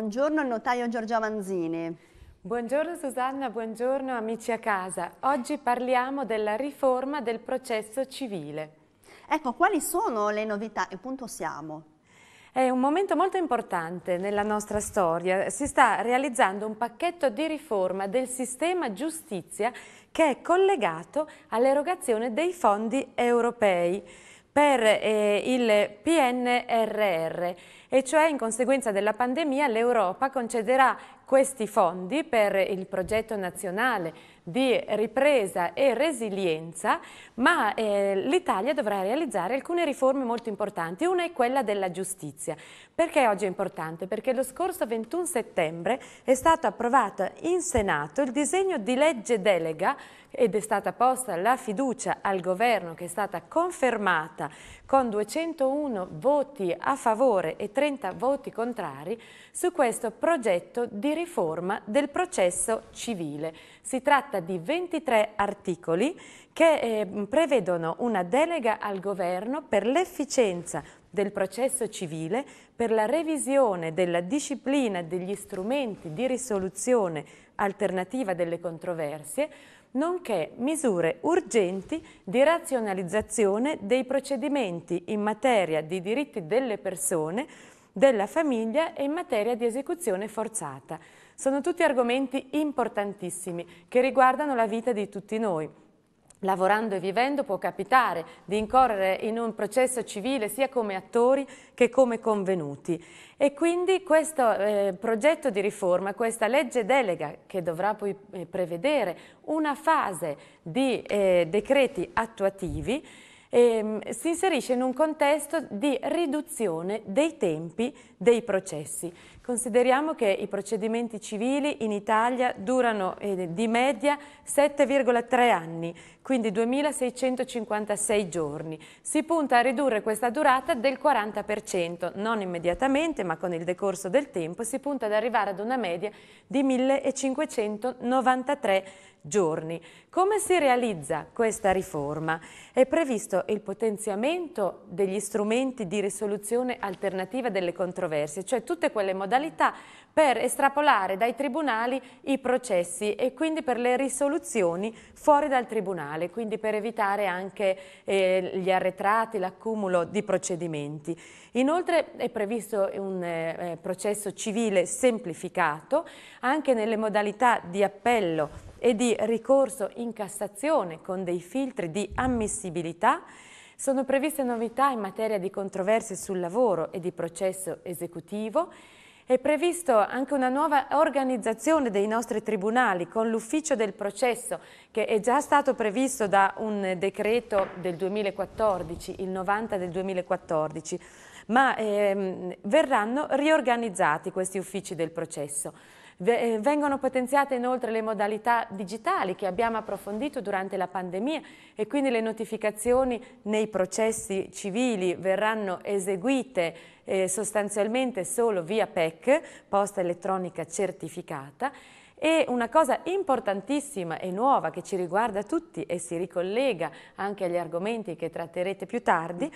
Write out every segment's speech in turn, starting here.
Buongiorno al notaio Giorgio Manzini. Buongiorno Susanna, buongiorno amici a casa. Oggi parliamo della riforma del processo civile. Ecco, quali sono le novità e punto siamo? È un momento molto importante nella nostra storia. Si sta realizzando un pacchetto di riforma del sistema giustizia che è collegato all'erogazione dei fondi europei per eh, il PNRR e cioè in conseguenza della pandemia l'Europa concederà questi fondi per il progetto nazionale di ripresa e resilienza, ma eh, l'Italia dovrà realizzare alcune riforme molto importanti. Una è quella della giustizia. Perché oggi è importante? Perché lo scorso 21 settembre è stato approvato in Senato il disegno di legge delega ed è stata posta la fiducia al governo che è stata confermata con 201 voti a favore e 30 voti contrari su questo progetto di riforma del processo civile. Si tratta di 23 articoli che eh, prevedono una delega al governo per l'efficienza del processo civile, per la revisione della disciplina degli strumenti di risoluzione alternativa delle controversie, nonché misure urgenti di razionalizzazione dei procedimenti in materia di diritti delle persone, della famiglia e in materia di esecuzione forzata. Sono tutti argomenti importantissimi che riguardano la vita di tutti noi. Lavorando e vivendo può capitare di incorrere in un processo civile sia come attori che come convenuti e quindi questo eh, progetto di riforma, questa legge delega che dovrà poi eh, prevedere una fase di eh, decreti attuativi ehm, si inserisce in un contesto di riduzione dei tempi dei processi. Consideriamo che i procedimenti civili in Italia durano eh, di media 7,3 anni, quindi 2.656 giorni. Si punta a ridurre questa durata del 40%, non immediatamente ma con il decorso del tempo si punta ad arrivare ad una media di 1.593 giorni giorni. Come si realizza questa riforma? È previsto il potenziamento degli strumenti di risoluzione alternativa delle controversie, cioè tutte quelle modalità per estrapolare dai tribunali i processi e quindi per le risoluzioni fuori dal tribunale, quindi per evitare anche eh, gli arretrati, l'accumulo di procedimenti. Inoltre è previsto un eh, processo civile semplificato anche nelle modalità di appello e di ricorso in Cassazione con dei filtri di ammissibilità, sono previste novità in materia di controversie sul lavoro e di processo esecutivo, è previsto anche una nuova organizzazione dei nostri tribunali con l'ufficio del processo che è già stato previsto da un decreto del 2014, il 90 del 2014, ma ehm, verranno riorganizzati questi uffici del processo. Eh, vengono potenziate inoltre le modalità digitali che abbiamo approfondito durante la pandemia e quindi le notificazioni nei processi civili verranno eseguite eh, sostanzialmente solo via PEC, posta elettronica certificata, e una cosa importantissima e nuova che ci riguarda tutti e si ricollega anche agli argomenti che tratterete più tardi,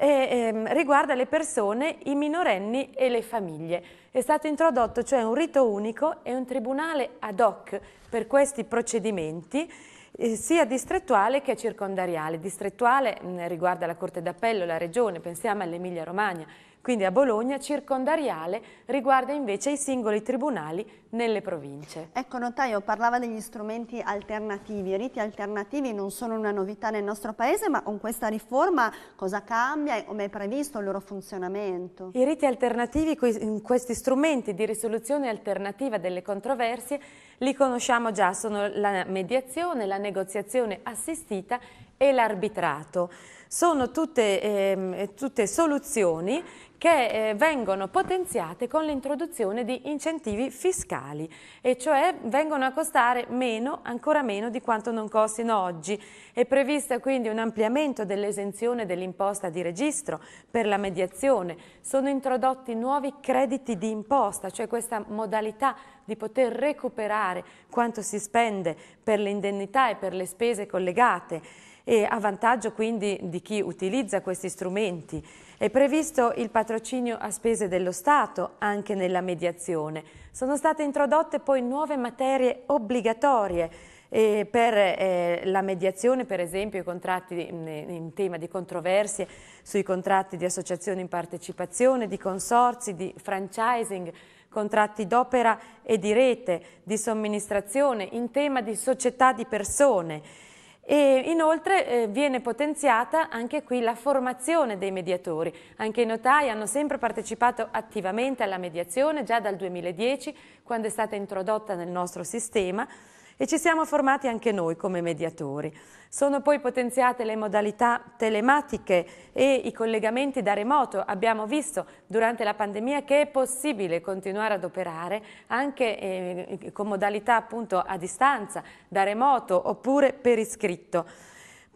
e ehm, riguarda le persone, i minorenni e le famiglie. È stato introdotto cioè un rito unico e un tribunale ad hoc per questi procedimenti eh, sia distrettuale che circondariale. Distrettuale mh, riguarda la Corte d'Appello, la Regione, pensiamo all'Emilia Romagna, quindi a Bologna circondariale riguarda invece i singoli tribunali nelle province. Ecco notaio, parlava degli strumenti alternativi, i riti alternativi non sono una novità nel nostro paese ma con questa riforma cosa cambia e come è previsto il loro funzionamento? I riti alternativi, questi strumenti di risoluzione alternativa delle controversie li conosciamo già, sono la mediazione, la negoziazione assistita e l'arbitrato. Sono tutte, eh, tutte soluzioni che eh, vengono potenziate con l'introduzione di incentivi fiscali e cioè vengono a costare meno, ancora meno di quanto non costino oggi. È previsto quindi un ampliamento dell'esenzione dell'imposta di registro per la mediazione, sono introdotti nuovi crediti di imposta, cioè questa modalità di poter recuperare quanto si spende per l'indennità e per le spese collegate e a vantaggio quindi di chi utilizza questi strumenti. È previsto il patrocinio a spese dello Stato anche nella mediazione. Sono state introdotte poi nuove materie obbligatorie eh, per eh, la mediazione, per esempio, i contratti in, in, tema di controversie sui contratti di associazione in partecipazione, di consorzi, di franchising, contratti d'opera e di rete, di somministrazione, in tema di società di persone. E inoltre eh, viene potenziata anche qui la formazione dei mediatori. Anche i notai hanno sempre partecipato attivamente alla mediazione già dal 2010 quando è stata introdotta nel nostro sistema e ci siamo formati anche noi come mediatori. Sono poi potenziate le modalità telematiche e i collegamenti da remoto. Abbiamo visto durante la pandemia che è possibile continuare ad operare anche eh, con modalità appunto a distanza, da remoto oppure per iscritto.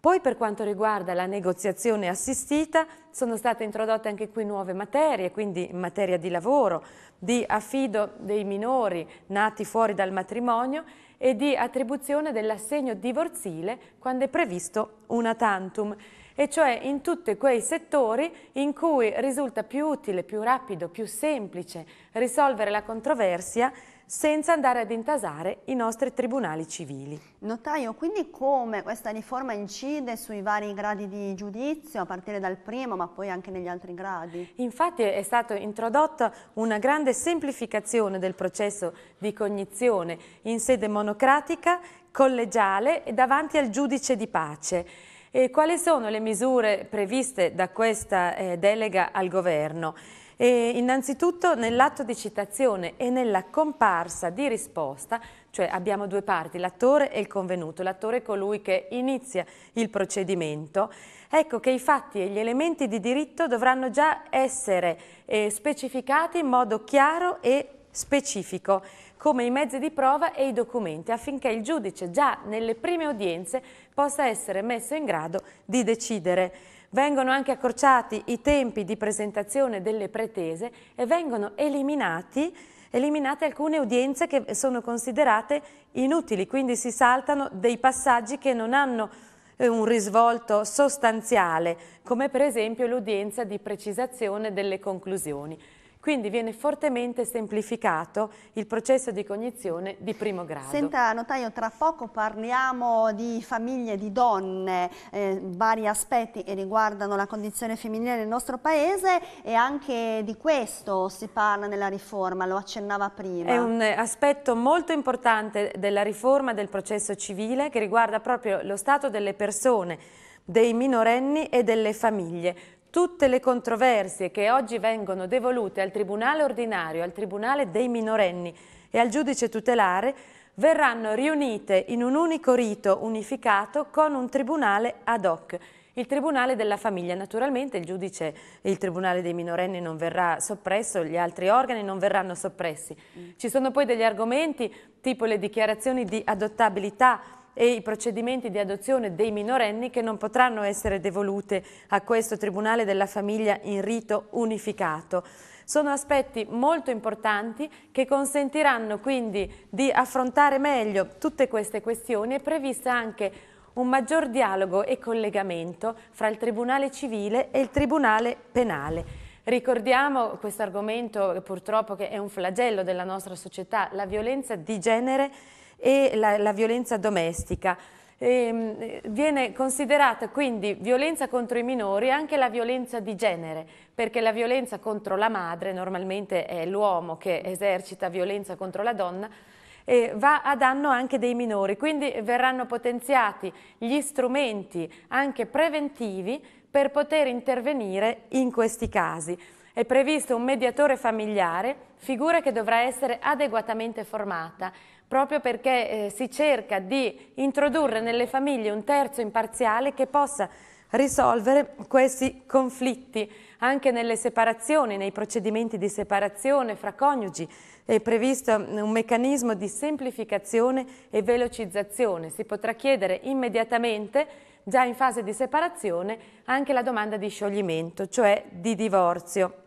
Poi per quanto riguarda la negoziazione assistita sono state introdotte anche qui nuove materie, quindi in materia di lavoro, di affido dei minori nati fuori dal matrimonio e di attribuzione dell'assegno divorzile quando è previsto una tantum e cioè in tutti quei settori in cui risulta più utile, più rapido, più semplice risolvere la controversia senza andare ad intasare i nostri tribunali civili. Notaio, quindi come questa riforma incide sui vari gradi di giudizio, a partire dal primo ma poi anche negli altri gradi? Infatti è stata introdotta una grande semplificazione del processo di cognizione in sede monocratica, collegiale e davanti al giudice di pace. E quali sono le misure previste da questa eh, delega al governo? E innanzitutto nell'atto di citazione e nella comparsa di risposta cioè abbiamo due parti, l'attore e il convenuto. L'attore è colui che inizia il procedimento. Ecco che i fatti e gli elementi di diritto dovranno già essere eh, specificati in modo chiaro e specifico, come i mezzi di prova e i documenti, affinché il giudice già nelle prime udienze possa essere messo in grado di decidere. Vengono anche accorciati i tempi di presentazione delle pretese e vengono eliminati eliminate alcune udienze che sono considerate inutili, quindi si saltano dei passaggi che non hanno eh, un risvolto sostanziale, come per esempio l'udienza di precisazione delle conclusioni quindi viene fortemente semplificato il processo di cognizione di primo grado. Senta notaio, tra poco parliamo di famiglie, di donne, eh, vari aspetti che riguardano la condizione femminile nel nostro paese e anche di questo si parla nella riforma, lo accennava prima. È un aspetto molto importante della riforma del processo civile che riguarda proprio lo stato delle persone dei minorenni e delle famiglie, Tutte le controversie che oggi vengono devolute al Tribunale ordinario, al Tribunale dei minorenni e al giudice tutelare verranno riunite in un unico rito unificato con un tribunale ad hoc. Il Tribunale della Famiglia, naturalmente il giudice e il Tribunale dei minorenni non verrà soppresso, gli altri organi non verranno soppressi. Mm. Ci sono poi degli argomenti tipo le dichiarazioni di adottabilità e i procedimenti di adozione dei minorenni che non potranno essere devolute a questo Tribunale della Famiglia in rito unificato. Sono aspetti molto importanti che consentiranno quindi di affrontare meglio tutte queste questioni e prevista anche un maggior dialogo e collegamento fra il Tribunale civile e il Tribunale penale. Ricordiamo questo argomento purtroppo che è un flagello della nostra società, la violenza di genere e la, la violenza domestica. E, ehm, viene considerata quindi violenza contro i minori anche la violenza di genere, perché la violenza contro la madre, normalmente è l'uomo che esercita violenza contro la donna, va a danno anche dei minori, quindi verranno potenziati gli strumenti anche preventivi per poter intervenire in questi casi. È previsto un mediatore familiare, figura che dovrà essere adeguatamente formata, proprio perché eh, si cerca di introdurre nelle famiglie un terzo imparziale che possa risolvere questi conflitti anche nelle separazioni, nei procedimenti di separazione fra coniugi. È previsto un meccanismo di semplificazione e velocizzazione. Si potrà chiedere immediatamente, già in fase di separazione, anche la domanda di scioglimento, cioè di divorzio.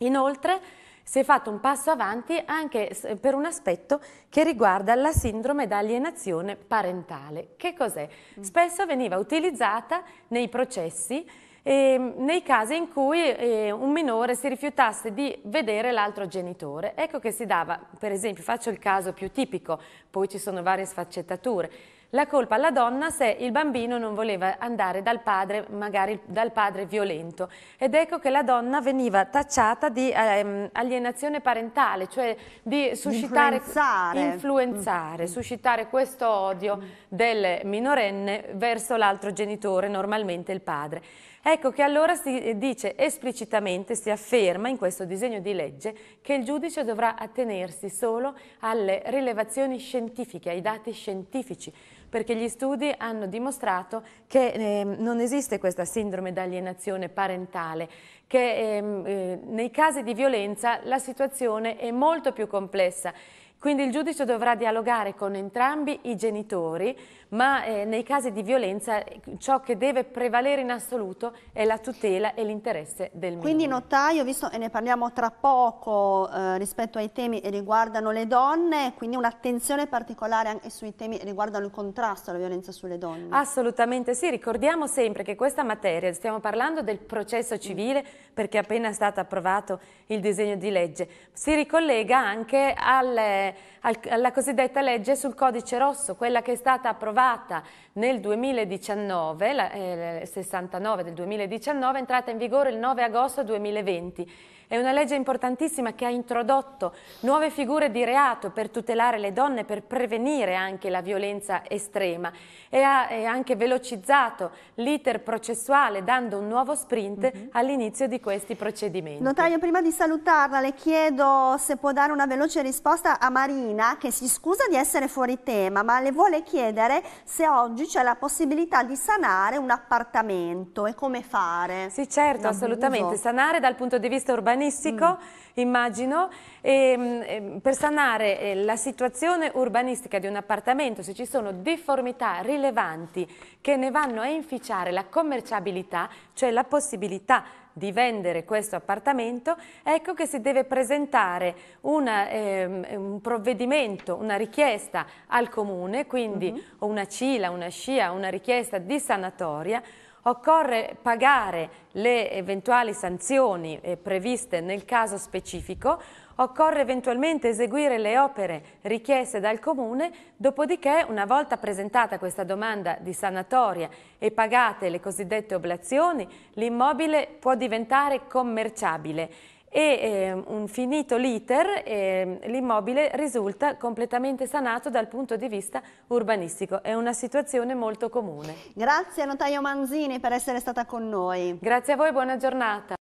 Inoltre si è fatto un passo avanti anche per un aspetto che riguarda la sindrome d'alienazione parentale. Che cos'è? Mm. Spesso veniva utilizzata nei processi eh, nei casi in cui eh, un minore si rifiutasse di vedere l'altro genitore. Ecco che si dava, per esempio, faccio il caso più tipico, poi ci sono varie sfaccettature, la colpa alla donna se il bambino non voleva andare dal padre, magari dal padre violento. Ed ecco che la donna veniva tacciata di ehm, alienazione parentale, cioè di suscitare, influenzare, influenzare mm. suscitare questo odio mm. del minorenne verso l'altro genitore, normalmente il padre. Ecco che allora si eh, dice esplicitamente, si afferma in questo disegno di legge che il giudice dovrà attenersi solo alle rilevazioni scientifiche, ai dati scientifici perché gli studi hanno dimostrato che eh, non esiste questa sindrome d'alienazione parentale, che ehm, eh, nei casi di violenza la situazione è molto più complessa quindi il giudice dovrà dialogare con entrambi i genitori, ma eh, nei casi di violenza ciò che deve prevalere in assoluto è la tutela e l'interesse del minore. Quindi notaio, visto e ne parliamo tra poco eh, rispetto ai temi che riguardano le donne, quindi un'attenzione particolare anche sui temi che riguardano il contrasto alla violenza sulle donne. Assolutamente sì, ricordiamo sempre che questa materia, stiamo parlando del processo civile perché è appena stato approvato il disegno di legge, si ricollega anche al eh, alla cosiddetta legge sul codice rosso, quella che è stata approvata nel 2019, la, eh, 69 del 2019, entrata in vigore il 9 agosto 2020 è una legge importantissima che ha introdotto nuove figure di reato per tutelare le donne, per prevenire anche la violenza estrema e ha e anche velocizzato l'iter processuale dando un nuovo sprint mm -hmm. all'inizio di questi procedimenti. Notaio, prima di salutarla le chiedo se può dare una veloce risposta a Marina che si scusa di essere fuori tema ma le vuole chiedere se oggi c'è la possibilità di sanare un appartamento e come fare. Sì certo, assolutamente, sanare dal punto di vista urbanistico urbanistico, mm. immagino, e, ehm, ehm, per sanare eh, la situazione urbanistica di un appartamento, se ci sono deformità rilevanti che ne vanno a inficiare la commerciabilità, cioè la possibilità di vendere questo appartamento, ecco che si deve presentare una, ehm, un provvedimento, una richiesta al comune, quindi mm -hmm. una CILA, una SCIA, una richiesta di sanatoria, occorre pagare le eventuali sanzioni eh, previste nel caso specifico, occorre eventualmente eseguire le opere richieste dal Comune, dopodiché una volta presentata questa domanda di sanatoria e pagate le cosiddette oblazioni, l'immobile può diventare commerciabile e eh, un finito l'iter eh, l'immobile risulta completamente sanato dal punto di vista urbanistico. È una situazione molto comune. Grazie Notaio Manzini per essere stata con noi. Grazie a voi, buona giornata.